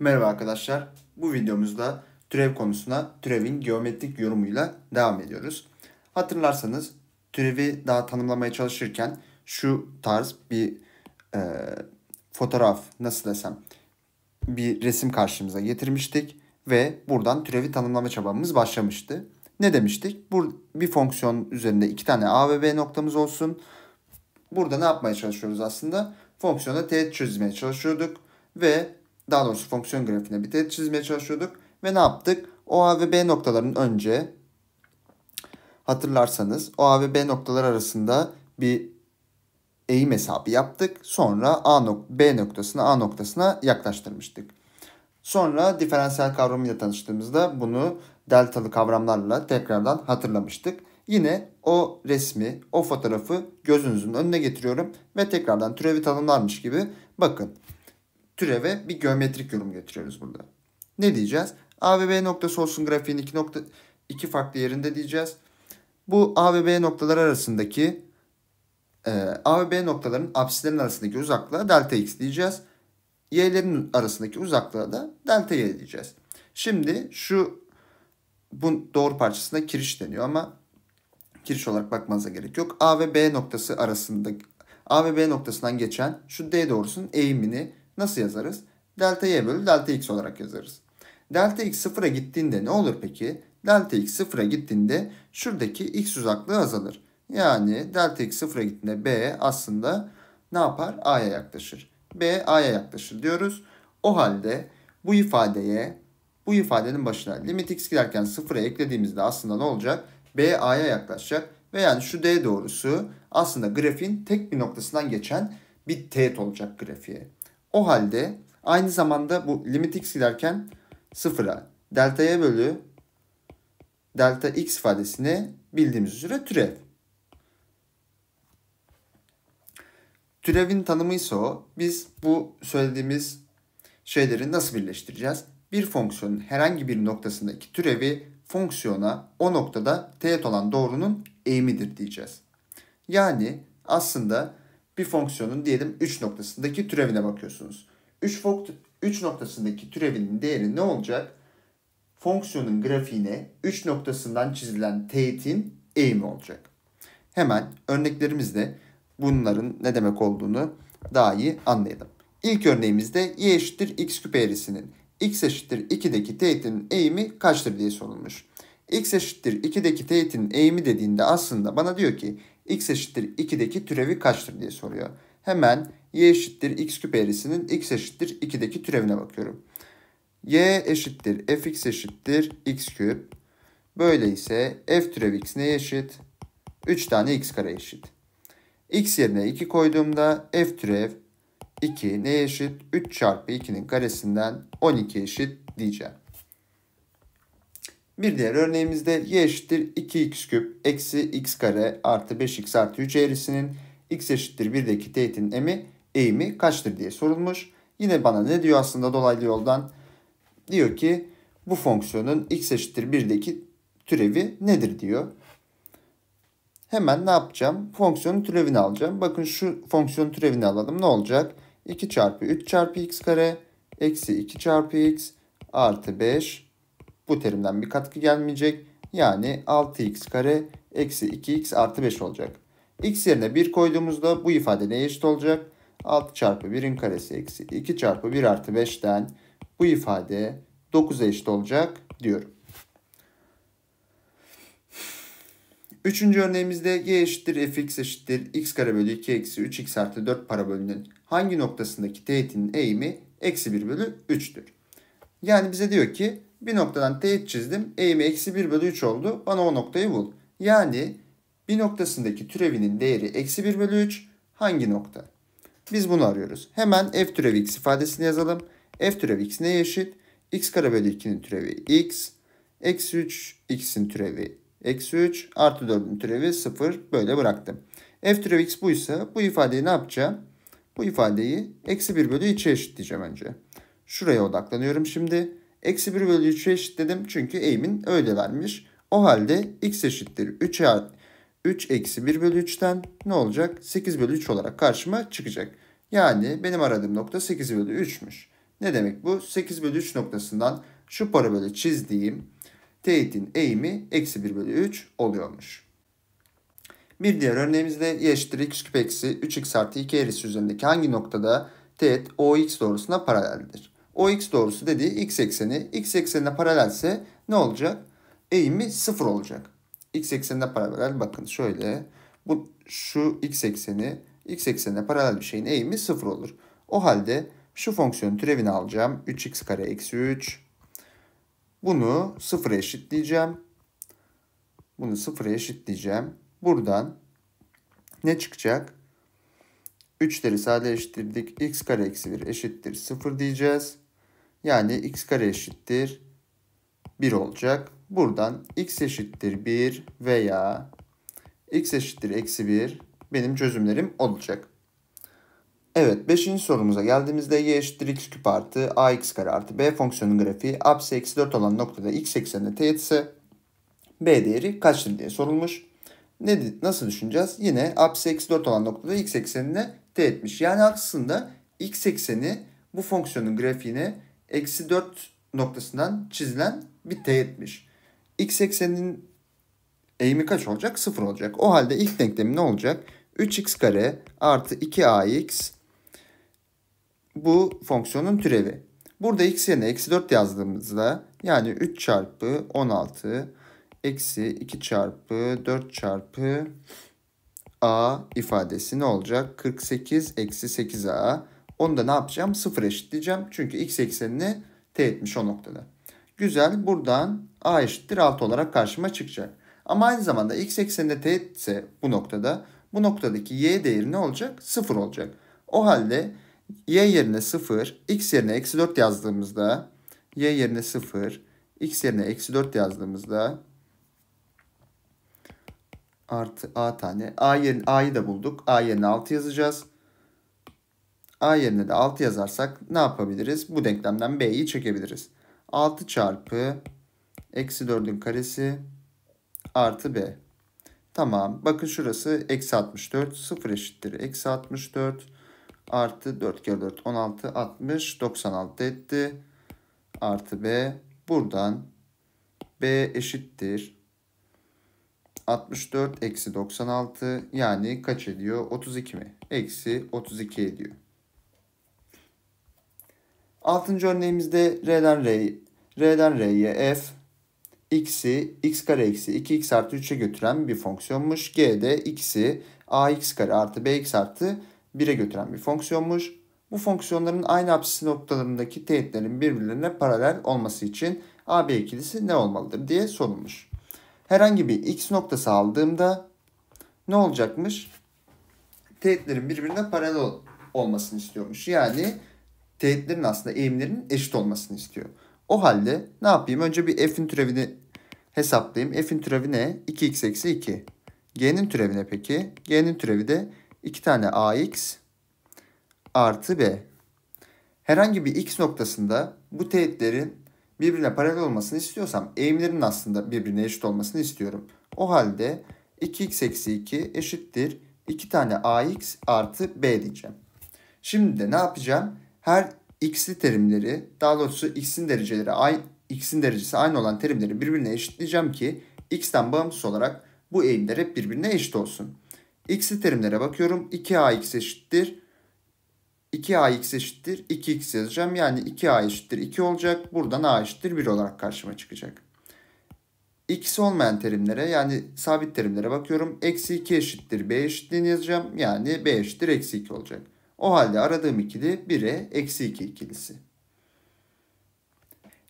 Merhaba arkadaşlar. Bu videomuzda türev konusuna türevin geometrik yorumuyla devam ediyoruz. Hatırlarsanız türevi daha tanımlamaya çalışırken şu tarz bir e, fotoğraf nasıl desem bir resim karşımıza getirmiştik ve buradan türevi tanımlama çabamız başlamıştı. Ne demiştik? Bu bir fonksiyon üzerinde iki tane A ve B noktamız olsun. Burada ne yapmaya çalışıyoruz aslında? Fonksiyona teğet çözmeye çalışıyorduk ve daha doğrusu fonksiyon grafiğine bir teğet çizmeye çalışıyorduk. Ve ne yaptık? O A ve B noktalarının önce hatırlarsanız O A ve B noktalar arasında bir eğim hesabı yaptık. Sonra A nok B noktasına A noktasına yaklaştırmıştık. Sonra diferansiyel kavramıyla tanıştığımızda bunu deltalı kavramlarla tekrardan hatırlamıştık. Yine o resmi, o fotoğrafı gözünüzün önüne getiriyorum ve tekrardan türevi tanımlarmış gibi bakın türeve bir geometrik yorum getiriyoruz burada. Ne diyeceğiz? A ve B noktası olsun grafiğin iki, nokta, iki farklı yerinde diyeceğiz. Bu A ve B noktalar arasındaki e, A ve B noktaların apsilerin arasındaki uzaklığa delta x diyeceğiz. Y'lerin arasındaki uzaklığa da delta y diyeceğiz. Şimdi şu bu doğru parçasına kiriş deniyor ama kiriş olarak bakmanıza gerek yok. A ve B noktası arasında A ve B noktasından geçen şu D doğrusunun eğimini Nasıl yazarız? Delta y bölü delta x olarak yazarız. Delta x sıfıra gittiğinde ne olur peki? Delta x sıfıra gittiğinde şuradaki x uzaklığı azalır. Yani delta x sıfıra gittiğinde b aslında ne yapar? a'ya yaklaşır. b a'ya yaklaşır diyoruz. O halde bu ifadeye bu ifadenin başına limit x giderken sıfıra eklediğimizde aslında ne olacak? b a'ya yaklaşacak. Ve yani şu d doğrusu aslında grafiğin tek bir noktasından geçen bir teğet olacak grafiğe. O halde aynı zamanda bu limit x giderken sıfıra delta'ya bölü delta x ifadesini bildiğimiz üzere türev. Türevin tanımı ise o. Biz bu söylediğimiz şeyleri nasıl birleştireceğiz? Bir fonksiyonun herhangi bir noktasındaki türevi fonksiyona o noktada teğet olan doğrunun eğimidir diyeceğiz. Yani aslında bir fonksiyonun diyelim 3 noktasındaki türevine bakıyorsunuz. 3, 3 noktasındaki türevinin değeri ne olacak? Fonksiyonun grafiğine 3 noktasından çizilen teğetin eğimi olacak. Hemen örneklerimizde bunların ne demek olduğunu daha iyi anlayalım. İlk örneğimizde y eşittir x küp eğrisinin x eşittir 2'deki teğetin eğimi kaçtır diye sorulmuş. x eşittir 2'deki teğetin eğimi dediğinde aslında bana diyor ki x eşittir 2'deki türevi kaçtır diye soruyor. Hemen y eşittir x küp eğrisinin x eşittir 2'deki türevine bakıyorum. y eşittir fx eşittir x küp. Böyleyse f türevi x neye eşit? 3 tane x kare eşit. x yerine 2 koyduğumda f türev 2 neye eşit? 3 çarpı 2'nin karesinden 12 eşit diyeceğim. Bir diğer örneğimizde y eşittir 2x küp eksi x kare artı 5x artı 3 eğrisinin x eşittir 1'deki teğetin emi eğimi kaçtır diye sorulmuş. Yine bana ne diyor aslında dolaylı yoldan? Diyor ki bu fonksiyonun x eşittir 1'deki türevi nedir diyor. Hemen ne yapacağım? Fonksiyonun türevini alacağım. Bakın şu fonksiyonun türevini alalım. Ne olacak? 2 çarpı 3 çarpı x kare eksi 2 çarpı x artı 5 bu terimden bir katkı gelmeyecek. Yani 6x kare eksi 2x artı 5 olacak. x yerine 1 koyduğumuzda bu ifade neye eşit olacak? 6 çarpı 1'in karesi eksi 2 çarpı 1 artı 5'ten bu ifade 9'a eşit olacak diyorum. Üçüncü örneğimizde y eşittir fx eşittir x kare bölü 2 eksi 3x artı 4 parabolünün hangi noktasındaki teğetinin eğimi eksi 1 bölü 3'tür. Yani bize diyor ki bir noktadan teğet çizdim. Eğimi eksi 1 bölü 3 oldu. Bana o noktayı bul. Yani bir noktasındaki türevinin değeri eksi 1 bölü 3 hangi nokta? Biz bunu arıyoruz. Hemen f türevi x ifadesini yazalım. f türevi x neye eşit? x kare bölü 2'nin türevi x. Eksi 3 x'in türevi eksi 3 artı 4'ün türevi 0 böyle bıraktım. f türevi x buysa bu ifadeyi ne yapacağım? Bu ifadeyi eksi 1 bölü 2'ye eşitleyeceğim önce. Şuraya odaklanıyorum şimdi. Eksi 1 bölü 3'e eşitledim çünkü eğimin öylelermiş. O halde x eşittir 3'e 3 eksi 1 bölü 3'ten ne olacak? 8 bölü 3 olarak karşıma çıkacak. Yani benim aradığım nokta 8 bölü 3'müş. Ne demek bu? 8 bölü 3 noktasından şu parabolü çizdiğim teğetin eğimi eksi 1 bölü 3 oluyormuş. Bir diğer örneğimizde y eşittir x küp eksi 3x artı 2 eğrisi üzerindeki hangi noktada teğet O x doğrusuna paraleldir? O x doğrusu dediği x ekseni. X eksenine paralelse ne olacak? Eğimi sıfır olacak. X eksenine paralel bakın şöyle. Bu şu x ekseni x eksenine paralel bir şeyin eğimi sıfır olur. O halde şu fonksiyonun türevini alacağım. 3x kare eksi 3. Bunu sıfıra eşitleyeceğim. Bunu sıfıra eşitleyeceğim. Buradan ne çıkacak? 3'leri sadeleştirdik. x kare eksi 1 eşittir 0 diyeceğiz. Yani x kare eşittir 1 olacak. Buradan x eşittir 1 veya x eşittir eksi 1 benim çözümlerim olacak. Evet 5. sorumuza geldiğimizde y eşittir x küp artı ax kare artı b fonksiyonun grafiği apsi eksi 4 olan noktada x ekseninde teğet ise b değeri kaçtır diye sorulmuş. Ne, nasıl düşüneceğiz? Yine apsi eksi 4 olan noktada x eksenine teğetmiş. Yani aslında x ekseni bu fonksiyonun grafiğine eksi 4 noktasından çizilen bir teğetmiş. X ekseninin eğimi kaç olacak? 0 olacak. O halde ilk denklem ne olacak? 3x kare artı 2ax bu fonksiyonun türevi. Burada x yerine eksi 4 yazdığımızda yani 3 çarpı 16 eksi 2 çarpı 4 çarpı a ifadesi ne olacak? 48 eksi 8a onu da ne yapacağım? Sıfır eşitleyeceğim. Çünkü x eksenini teğetmiş o noktada. Güzel. Buradan a eşittir 6 olarak karşıma çıkacak. Ama aynı zamanda x ekseninde teğetse bu noktada bu noktadaki y değeri ne olacak? 0 olacak. O halde y yerine 0, x yerine eksi 4 yazdığımızda y yerine 0, x yerine eksi 4 yazdığımızda artı a tane a yerin a'yı da bulduk. a yerine 6 yazacağız. A yerine de 6 yazarsak ne yapabiliriz? Bu denklemden B'yi çekebiliriz. 6 çarpı eksi 4'ün karesi artı B. Tamam. Bakın şurası eksi 64. 0 eşittir. Eksi 64 artı 4 kere 4 16 60 96 etti. Artı B. Buradan B eşittir. 64 eksi 96 yani kaç ediyor? 32 mi? Eksi 32 ediyor. Altıncı örneğimizde R'den R'ye, R'den R'ye f x'i x kare eksi 2x artı 3'e götüren bir fonksiyonmuş. G'de de x'i ax kare artı bx artı 1'e götüren bir fonksiyonmuş. Bu fonksiyonların aynı apsis noktalarındaki teğetlerin birbirlerine paralel olması için AB ikilisi ne olmalıdır diye sorulmuş. Herhangi bir x noktası aldığımda ne olacakmış? Teğetlerin birbirine paralel olmasını istiyormuş. Yani teğetlerin aslında eğimlerinin eşit olmasını istiyor. O halde ne yapayım? Önce bir f'in türevini hesaplayayım. F'in türevi ne? 2x eksi 2. G'nin türevi ne peki? G'nin türevi de 2 tane ax artı b. Herhangi bir x noktasında bu teğetlerin birbirine paralel olmasını istiyorsam eğimlerin aslında birbirine eşit olmasını istiyorum. O halde 2x eksi 2 eşittir 2 tane ax artı b diyeceğim. Şimdi de ne yapacağım? her x'li terimleri daha doğrusu x'in dereceleri aynı x'in derecesi aynı olan terimleri birbirine eşitleyeceğim ki x'ten bağımsız olarak bu eğimler hep birbirine eşit olsun. x'li terimlere bakıyorum. 2ax eşittir 2ax eşittir 2x yazacağım. Yani 2a eşittir 2 olacak. Buradan a eşittir 1 olarak karşıma çıkacak. x olmayan terimlere yani sabit terimlere bakıyorum. Eksi 2 eşittir b eşitliğini yazacağım. Yani b eşittir eksi 2 olacak. O halde aradığım ikili 1'e eksi 2 ikilisi.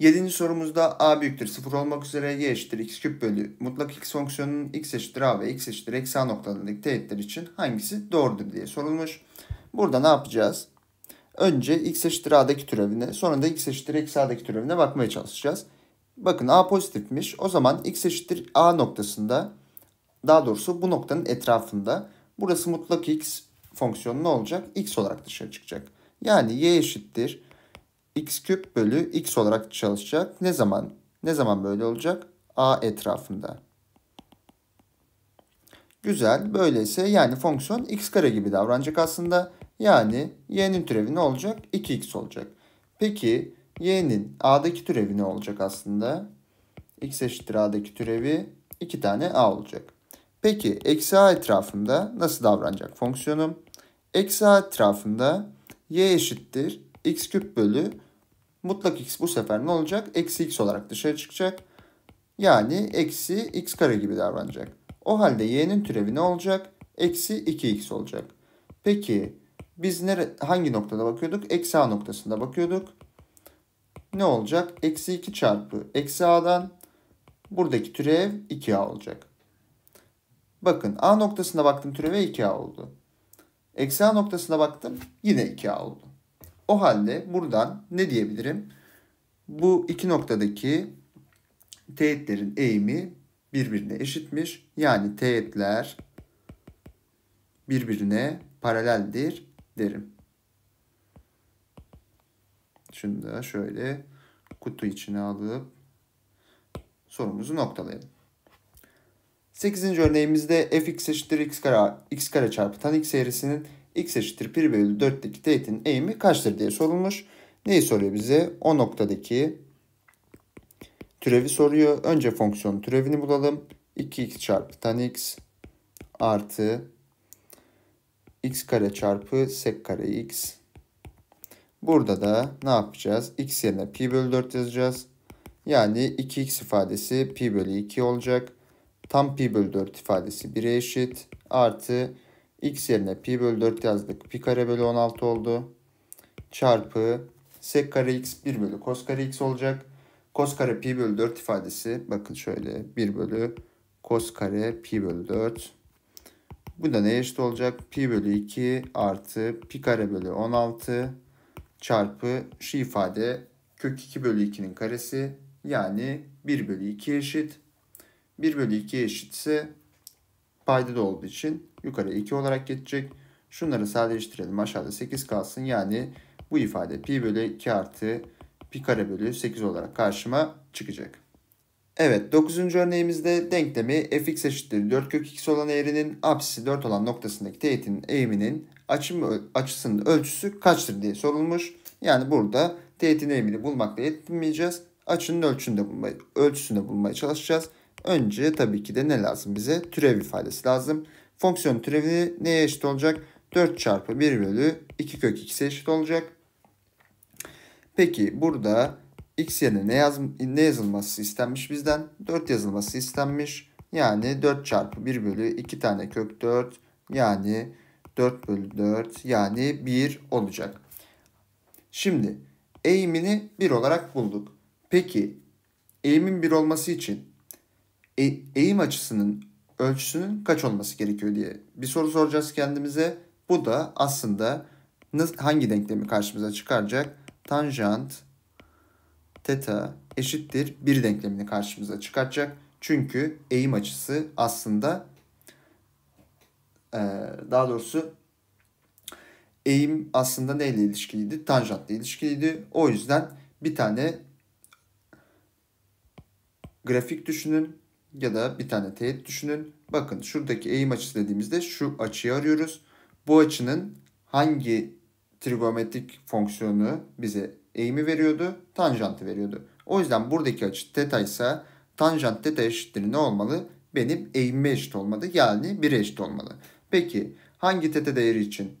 Yedinci sorumuzda a büyüktür 0 olmak üzere y eşittir x küp bölü mutlak x fonksiyonunun x eşittir a ve x eşittir eksi a noktalarındaki teyitler için hangisi doğrudur diye sorulmuş. Burada ne yapacağız? Önce x eşittir a'daki türevine sonra da x eşittir eksi a'daki türevine bakmaya çalışacağız. Bakın a pozitifmiş o zaman x eşittir a noktasında daha doğrusu bu noktanın etrafında burası mutlak x fonksiyonu ne olacak? X olarak dışarı çıkacak. Yani y eşittir x küp bölü x olarak çalışacak. Ne zaman? Ne zaman böyle olacak? A etrafında. Güzel. Böyleyse yani fonksiyon x kare gibi davranacak aslında. Yani y'nin türevi ne olacak? 2x olacak. Peki y'nin a'daki türevi ne olacak aslında? x eşittir a'daki türevi 2 tane a olacak. Peki eksi a etrafında nasıl davranacak fonksiyonum? Eksi a etrafında y eşittir x küp bölü mutlak x bu sefer ne olacak? Eksi x olarak dışarı çıkacak. Yani eksi x kare gibi davranacak. O halde y'nin türevi ne olacak? Eksi 2x olacak. Peki biz nere, hangi noktada bakıyorduk? Eksi a noktasında bakıyorduk. Ne olacak? Eksi 2 çarpı eksi a'dan buradaki türev 2a olacak. Bakın A noktasına baktım türevi e 2A oldu. Eksi A noktasına baktım yine 2A oldu. O halde buradan ne diyebilirim? Bu iki noktadaki teğetlerin eğimi birbirine eşitmiş. Yani teğetler birbirine paraleldir derim. Şunu da şöyle kutu içine alıp sorumuzu noktalayalım. 8. örneğimizde fx eşittir x kare, x kare çarpı tan x eğrisinin x eşittir pi bölü 4'teki teğetin eğimi kaçtır diye sorulmuş. Neyi soruyor bize? O noktadaki türevi soruyor. Önce fonksiyonun türevini bulalım. 2x çarpı tan x artı x kare çarpı sek kare x. Burada da ne yapacağız? x yerine pi bölü 4 yazacağız. Yani 2x ifadesi pi bölü 2 olacak tam pi bölü 4 ifadesi 1'e eşit. Artı x yerine pi bölü 4 yazdık. Pi kare bölü 16 oldu. Çarpı sek kare x 1 bölü kos kare x olacak. Kos kare pi bölü 4 ifadesi bakın şöyle 1 bölü kos kare pi bölü 4. Bu da neye eşit olacak? Pi bölü 2 artı pi kare bölü 16 çarpı şu ifade kök 2 bölü 2'nin karesi yani 1 bölü 2 eşit 1 bölü 2 eşitse payda da olduğu için yukarı 2 olarak geçecek. Şunları sadeleştirelim. Aşağıda 8 kalsın. Yani bu ifade pi bölü 2 artı pi kare bölü 8 olarak karşıma çıkacak. Evet 9. örneğimizde denklemi fx eşittir 4 kök x olan eğrinin apsisi 4 olan noktasındaki teğetinin eğiminin açım, açısının ölçüsü kaçtır diye sorulmuş. Yani burada teğetin eğimini bulmakla yetinmeyeceğiz. Açının ölçüsünü de bulmaya, ölçüsünü de bulmaya çalışacağız. Önce tabii ki de ne lazım bize? Türev ifadesi lazım. Fonksiyon türevi neye eşit olacak? 4 çarpı 1 bölü 2 kök x'e eşit olacak. Peki burada x yerine ne, yaz, ne yazılması istenmiş bizden? 4 yazılması istenmiş. Yani 4 çarpı 1 bölü 2 tane kök 4 yani 4 bölü 4 yani 1 olacak. Şimdi eğimini 1 olarak bulduk. Peki eğimin 1 olması için e, eğim açısının ölçüsünün kaç olması gerekiyor diye bir soru soracağız kendimize. Bu da aslında hangi denklemi karşımıza çıkaracak? Tanjant teta eşittir 1 denklemini karşımıza çıkartacak. Çünkü eğim açısı aslında e, daha doğrusu eğim aslında neyle ilişkiliydi? Tanjantla ilişkiliydi. O yüzden bir tane grafik düşünün ya da bir tane teğet düşünün. Bakın şuradaki eğim açısı dediğimizde şu açıyı arıyoruz. Bu açının hangi trigonometrik fonksiyonu bize eğimi veriyordu? Tanjantı veriyordu. O yüzden buradaki açı teta ise tanjant teta eşittir ne olmalı? Benim eğimime eşit olmalı. Yani 1'e eşit olmalı. Peki hangi teta değeri için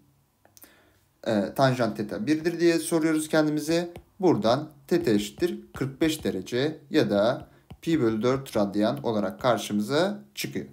e, tanjant teta 1'dir diye soruyoruz kendimize. Buradan teta eşittir 45 derece ya da pi bölü 4 radyan olarak karşımıza çıkıyor.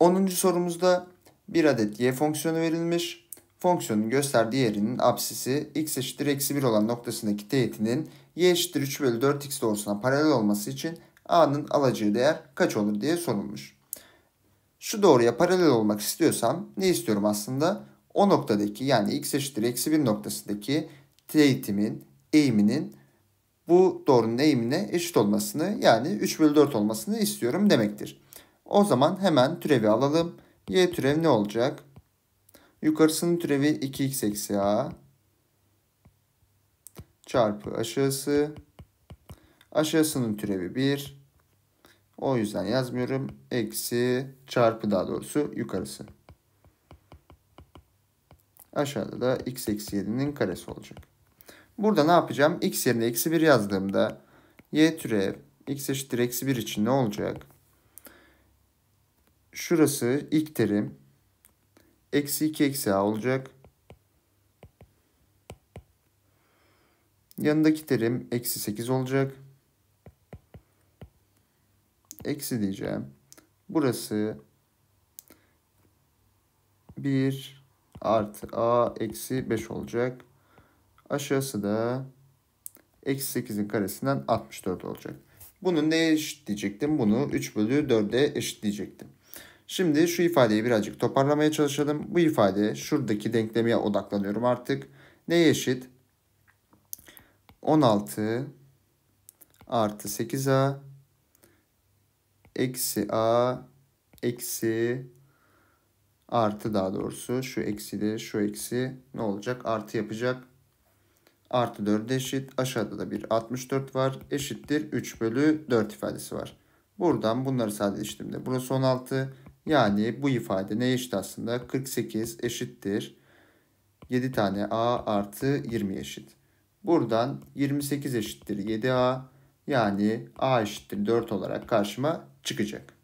Onuncu sorumuzda bir adet y fonksiyonu verilmiş. Fonksiyonun gösterdiği yerinin apsisi x eşittir eksi 1 olan noktasındaki teğetinin y eşittir 3 bölü 4x doğrusuna paralel olması için a'nın alacağı değer kaç olur diye sorulmuş şu doğruya paralel olmak istiyorsam ne istiyorum aslında? O noktadaki yani x eşittir eksi 1 noktasındaki teğetimin eğiminin bu doğrunun eğimine eşit olmasını yani 3 bölü 4 olmasını istiyorum demektir. O zaman hemen türevi alalım. Y türev ne olacak? Yukarısının türevi 2x eksi a çarpı aşağısı. Aşağısının türevi 1 o yüzden yazmıyorum. Eksi çarpı daha doğrusu yukarısı. Aşağıda da x eksi 7'nin karesi olacak. Burada ne yapacağım? x yerine eksi 1 yazdığımda y türev x eşittir eksi 1 için ne olacak? Şurası ilk terim. Eksi 2 eksi a olacak. Yanındaki terim eksi 8 olacak eksi diyeceğim. Burası 1 artı a eksi 5 olacak. Aşağısı da eksi 8'in karesinden 64 olacak. Bunu ne eşit diyecektim? Bunu 3 bölü 4'e eşit diyecektim. Şimdi şu ifadeyi birazcık toparlamaya çalışalım. Bu ifade şuradaki denklemeye odaklanıyorum artık. Neye eşit? 16 artı 8a eksi a eksi artı daha doğrusu şu eksi de şu eksi ne olacak? Artı yapacak. Artı 4 eşit. Aşağıda da bir 64 var. Eşittir 3 bölü 4 ifadesi var. Buradan bunları sadeleştirdiğimde burası 16. Yani bu ifade ne eşit aslında? 48 eşittir. 7 tane a artı 20 eşit. Buradan 28 eşittir 7a yani a eşittir 4 olarak karşıma çıkacak.